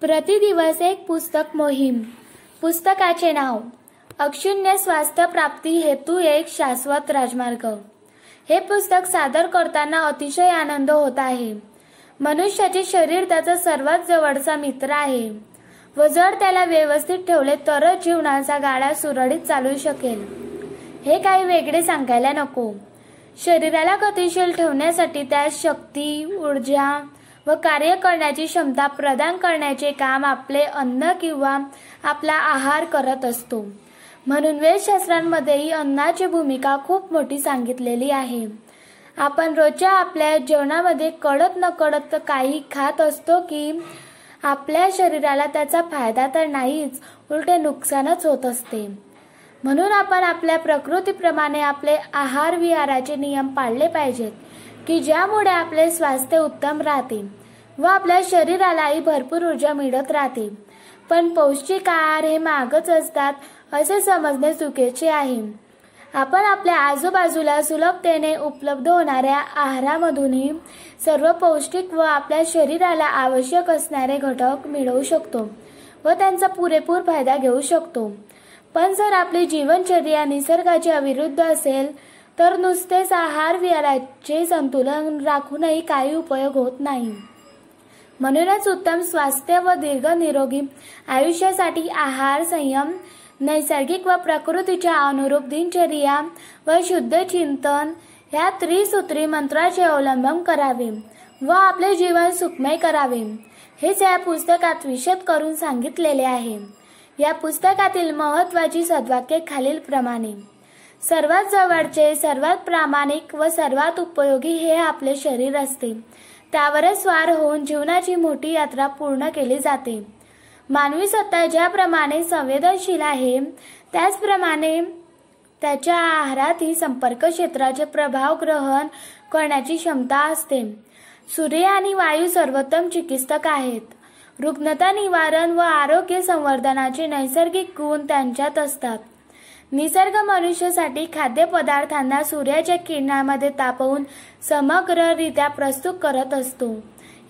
प्रतिदिवस एक पुस्तक मोहीम पुस्तकाचे नाव अक्षुण्य स्वास्थ्य प्राप्ती हेतू एक शाश्वत राजमार्ग हे पुस्तक सादर करताना अतिशय आनंद होत आहे मनुष्याचे शरीर त्याचा सर्वात जवळचा मित्र आहे व जर त्याला व्यवस्थित ठेवले तरच जीवनाचा गाडा सुरळीत चालू शकेल हे काही वेगळे सांगायला नको शरीराला गतिशील ठेवण्यासाठी त्या शक्ती ऊर्जा व कार्य करण्याची क्षमता प्रदान करण्याचे काम आपले अन्न किंवा आपला आहार करत असतो म्हणून वेदशास्त्रांमध्येही अन्नाची भूमिका खूप मोठी सांगितलेली आहे आपण रोजच्या आपल्या जेवणामध्ये कळत न कळत काही खात असतो की आपल्या शरीराला त्याचा फायदा तर नाहीच उलटे नुकसानच होत असते म्हणून आपण आपल्या प्रकृतीप्रमाणे आपले आहार विहाराचे नियम पाळले पाहिजेत की ज्यामुळे आपले स्वास्थ्य उत्तम राहते व आपल्या शरीरालाही भरपूर ऊर्जा मिळत राहते पण पौष्टिक आहार हे मागच असतात असे समजणे चुकीचे आहे आपण आपल्या आजूबाजूला सुलभतेने उपलब्ध होणाऱ्या आहारामधूनही सर्व पौष्टिक व आपल्या शरीराला आवश्यक असणारे घटक मिळवू शकतो व त्यांचा पुरेपूर फायदा घेऊ शकतो पण जर आपली जीवनचर्या निसर्गाच्या विरुद्ध असेल तर नुसतेच आहार विहाराचे संतुलन राखूनही काही उपयोग होत नाही म्हणूनच उत्तम स्वास्थ्य व दीर्घ निरोगी आयुष्यासाठी आहार संयम नैसर्गिक व प्रकृतीच्या अनुरूप दिनचर्या व शुद्ध चिंतन ह्या त्रिसूत्री मंत्राचे अवलंब करावे व आपले जीवन सुखमय करावे हेच या पुस्तकात विशद करून सांगितलेले आहे या पुस्तकातील महत्वाची सद्वाक्य प्रमाणे सर्वात जवळचे सर्वात प्रामाणिक व सर्वात उपयोगी हे आपले शरीर असते त्यावरच स्वार होऊन जीवनाची मोठी यात्रा पूर्ण केली जाते मानवी सत्ता ज्याप्रमाणे संवेदनशील आहे त्याचप्रमाणे त्याच्या ही संपर्क क्षेत्राचे प्रभाव ग्रहण करण्याची क्षमता असते सूर्य आणि वायू सर्वोत्तम चिकित्सक आहेत रुग्णता निवारण व आरोग्य संवर्धनाचे नैसर्गिक गुण त्यांच्यात असतात निसर्ग मनुष्यासाठी खाद्यपदार्थांना सूर्याच्या किरणामध्ये तापवून समग्ररित्या प्रस्तुत करत असतो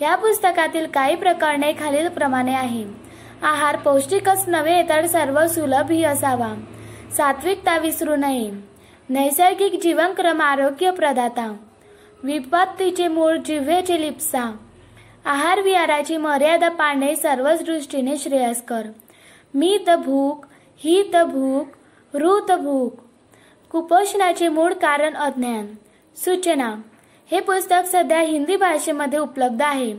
या पुस्तकातील काही प्रकरणे खालीलप्रमाणे आहे आहार पौष्टिकच नव्हे तर सर्व सुलभही असावा सात्विकता विसरू नये नैसर्गिक जीवनक्रम आरोग्य प्रदाता विपत्तीचे मूळ जिव्हेचे लिप्सा आहार विहाराची मर्यादा पाळणे सर्वच दृष्टीने श्रेयस्कर मी तर भूक ही तर भूक हृत भूक कुपोषणाचे मूळ कारण अज्ञान सूचना हे पुस्तक सध्या हिंदी भाषेमध्ये उपलब्ध आहे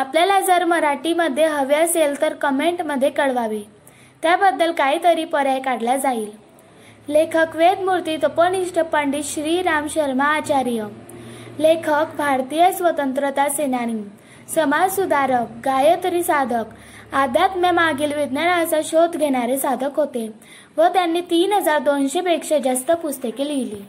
आपल्याला जर मराठीमध्ये हवे असेल तर कमेंटमध्ये कळवावे त्याबद्दल काहीतरी पर्याय काढला जाईल लेखक वेदमूर्ती तपनिष्ठ पंडित श्री राम शर्मा आचार्य लेखक भारतीय स्वतंत्रता सेनानी समाजसुधारक गायत्री साधक मागील विज्ञानाचा शोध घेणारे साधक होते व त्यांनी तीन हजार दोनशे पेक्षा जास्त पुस्तके लिहिली